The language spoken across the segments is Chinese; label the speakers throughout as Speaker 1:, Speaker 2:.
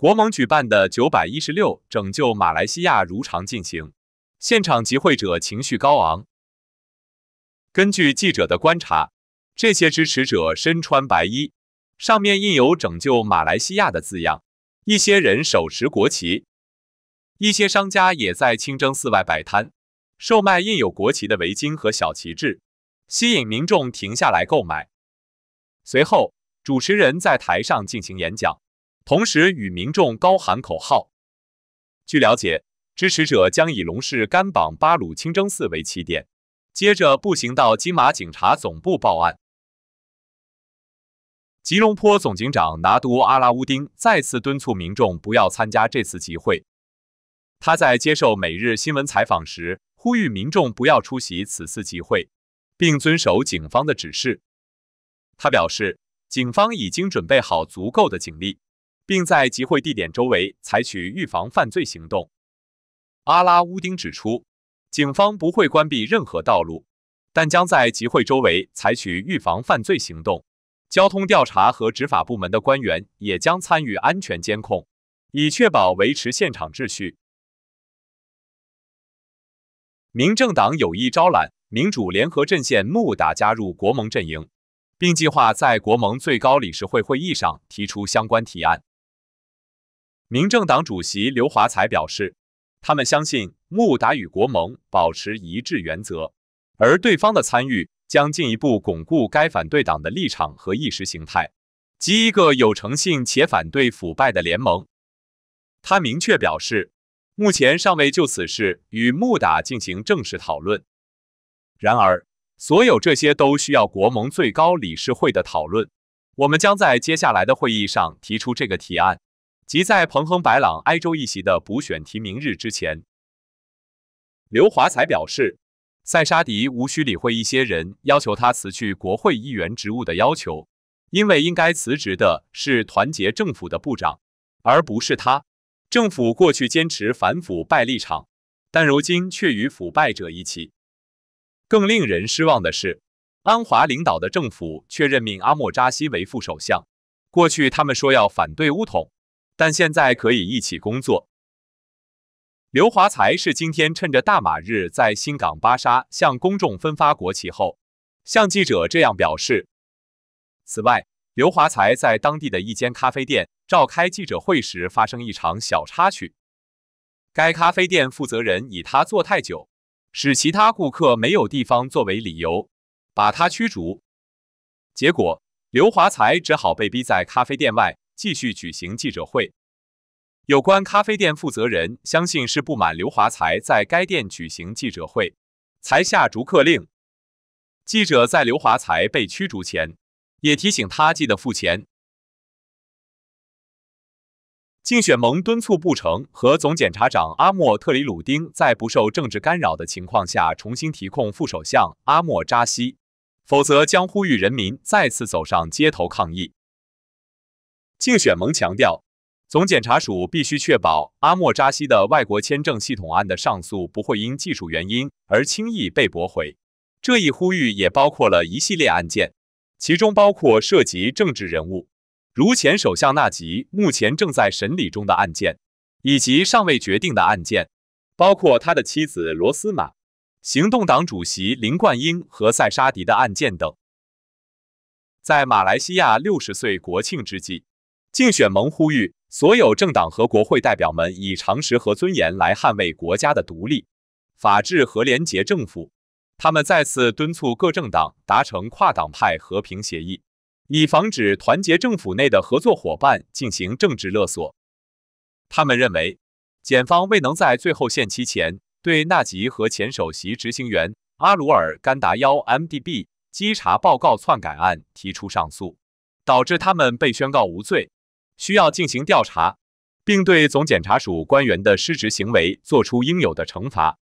Speaker 1: 国盟举办的九百一十六拯救马来西亚如常进行，现场集会者情绪高昂。根据记者的观察，这些支持者身穿白衣，上面印有“拯救马来西亚”的字样，一些人手持国旗，一些商家也在清真寺外摆摊，售卖印有国旗的围巾和小旗帜，吸引民众停下来购买。随后，主持人在台上进行演讲。同时与民众高喊口号。据了解，支持者将以龙市甘榜巴鲁清真寺为起点，接着步行到金马警察总部报案。吉隆坡总警长拿督阿拉乌丁再次敦促民众不要参加这次集会。他在接受《每日新闻》采访时呼吁民众不要出席此次集会，并遵守警方的指示。他表示，警方已经准备好足够的警力。并在集会地点周围采取预防犯罪行动。阿拉乌丁指出，警方不会关闭任何道路，但将在集会周围采取预防犯罪行动。交通调查和执法部门的官员也将参与安全监控，以确保维持现场秩序。民政党有意招揽民主联合阵线穆达加入国盟阵营，并计划在国盟最高理事会会议上提出相关提案。民政党主席刘华才表示，他们相信穆达与国盟保持一致原则，而对方的参与将进一步巩固该反对党的立场和意识形态，及一个有诚信且反对腐败的联盟。他明确表示，目前尚未就此事与穆达进行正式讨论。然而，所有这些都需要国盟最高理事会的讨论。我们将在接下来的会议上提出这个提案。即在彭亨、白朗、埃州一席的补选提名日之前，刘华才表示，塞沙迪无需理会一些人要求他辞去国会议员职务的要求，因为应该辞职的是团结政府的部长，而不是他。政府过去坚持反腐败立场，但如今却与腐败者一起。更令人失望的是，安华领导的政府却任命阿莫扎西为副首相。过去他们说要反对乌统。但现在可以一起工作。刘华才是今天趁着大马日在新港巴沙向公众分发国旗后，向记者这样表示。此外，刘华才在当地的一间咖啡店召开记者会时发生一场小插曲。该咖啡店负责人以他坐太久，使其他顾客没有地方作为理由，把他驱逐。结果，刘华才只好被逼在咖啡店外。继续举行记者会，有关咖啡店负责人相信是不满刘华才在该店举行记者会，才下逐客令。记者在刘华才被驱逐前，也提醒他记得付钱。竞选盟敦促布城和总检察长阿莫特里鲁丁在不受政治干扰的情况下重新提控副首相阿莫扎西，否则将呼吁人民再次走上街头抗议。竞选盟强调，总检察署必须确保阿莫扎西的外国签证系统案的上诉不会因技术原因而轻易被驳回。这一呼吁也包括了一系列案件，其中包括涉及政治人物，如前首相纳吉目前正在审理中的案件，以及尚未决定的案件，包括他的妻子罗斯玛、行动党主席林冠英和塞沙迪的案件等。在马来西亚六十岁国庆之际。竞选盟呼吁所有政党和国会代表们以常识和尊严来捍卫国家的独立、法治和廉洁政府。他们再次敦促各政党达成跨党派和平协议，以防止团结政府内的合作伙伴进行政治勒索。他们认为，检方未能在最后限期前对纳吉和前首席执行员阿鲁尔甘达幺 MDB 稽查报告篡改案提出上诉，导致他们被宣告无罪。需要进行调查，并对总检察署官员的失职行为作出应有的惩罚。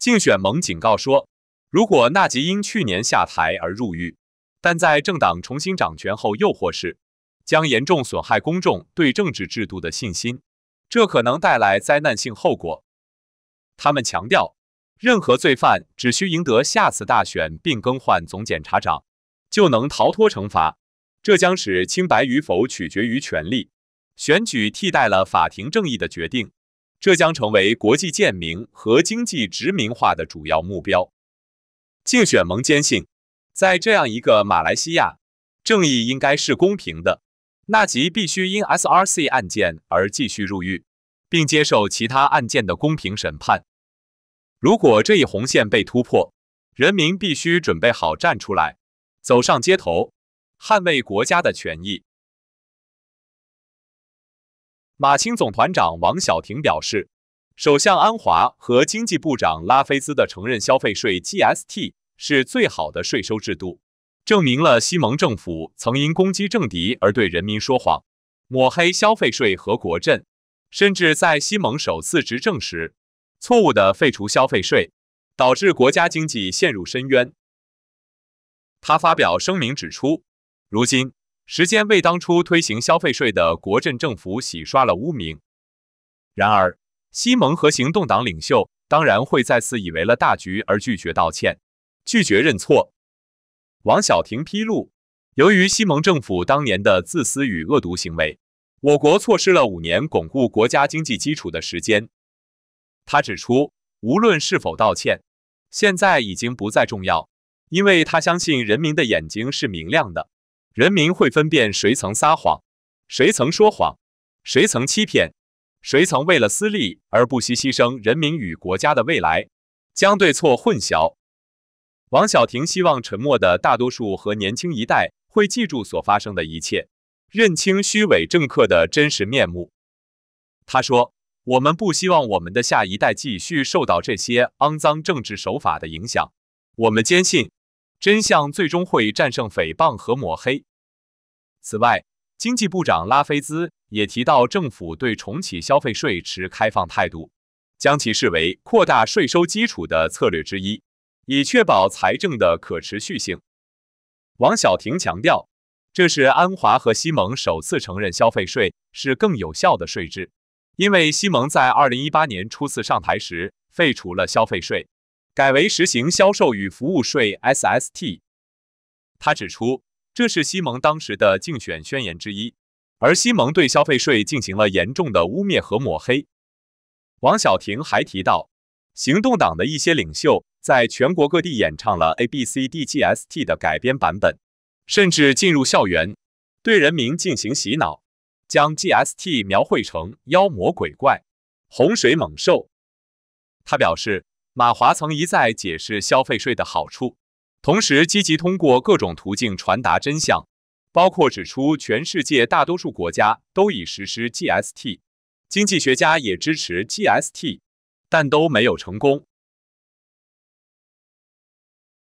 Speaker 1: 竞选盟警告说，如果纳吉因去年下台而入狱，但在政党重新掌权后又获释，将严重损害公众对政治制度的信心，这可能带来灾难性后果。他们强调，任何罪犯只需赢得下次大选并更换总检察长，就能逃脱惩罚。这将使清白与否取决于权力选举，替代了法庭正义的决定。这将成为国际贱民和经济殖民化的主要目标。竞选盟坚信，在这样一个马来西亚，正义应该是公平的。纳吉必须因 SRC 案件而继续入狱，并接受其他案件的公平审判。如果这一红线被突破，人民必须准备好站出来，走上街头。捍卫国家的权益。马清总团长王小婷表示，首相安华和经济部长拉菲兹的承认消费税 GST 是最好的税收制度，证明了西蒙政府曾因攻击政敌而对人民说谎、抹黑消费税和国政，甚至在西蒙首次执政时错误的废除消费税，导致国家经济陷入深渊。他发表声明指出。如今，时间为当初推行消费税的国镇政府洗刷了污名。然而，西蒙和行动党领袖当然会再次以为了大局而拒绝道歉，拒绝认错。王小婷披露，由于西蒙政府当年的自私与恶毒行为，我国错失了五年巩固国家经济基础的时间。他指出，无论是否道歉，现在已经不再重要，因为他相信人民的眼睛是明亮的。人民会分辨谁曾撒谎，谁曾说谎，谁曾欺骗，谁曾为了私利而不惜牺牲人民与国家的未来，将对错混淆。王小婷希望沉默的大多数和年轻一代会记住所发生的一切，认清虚伪政客的真实面目。他说：“我们不希望我们的下一代继续受到这些肮脏政治手法的影响。我们坚信。”真相最终会战胜诽谤和抹黑。此外，经济部长拉菲兹也提到，政府对重启消费税持开放态度，将其视为扩大税收基础的策略之一，以确保财政的可持续性。王晓婷强调，这是安华和西蒙首次承认消费税是更有效的税制，因为西蒙在2018年初次上台时废除了消费税。改为实行销售与服务税 （SST）。他指出，这是西蒙当时的竞选宣言之一，而西蒙对消费税进行了严重的污蔑和抹黑。王晓婷还提到，行动党的一些领袖在全国各地演唱了 “ABC D G S T” 的改编版本，甚至进入校园对人民进行洗脑，将 GST 描绘成妖魔鬼怪、洪水猛兽。他表示。马华曾一再解释消费税的好处，同时积极通过各种途径传达真相，包括指出全世界大多数国家都已实施 GST，经济学家也支持 GST，但都没有成功。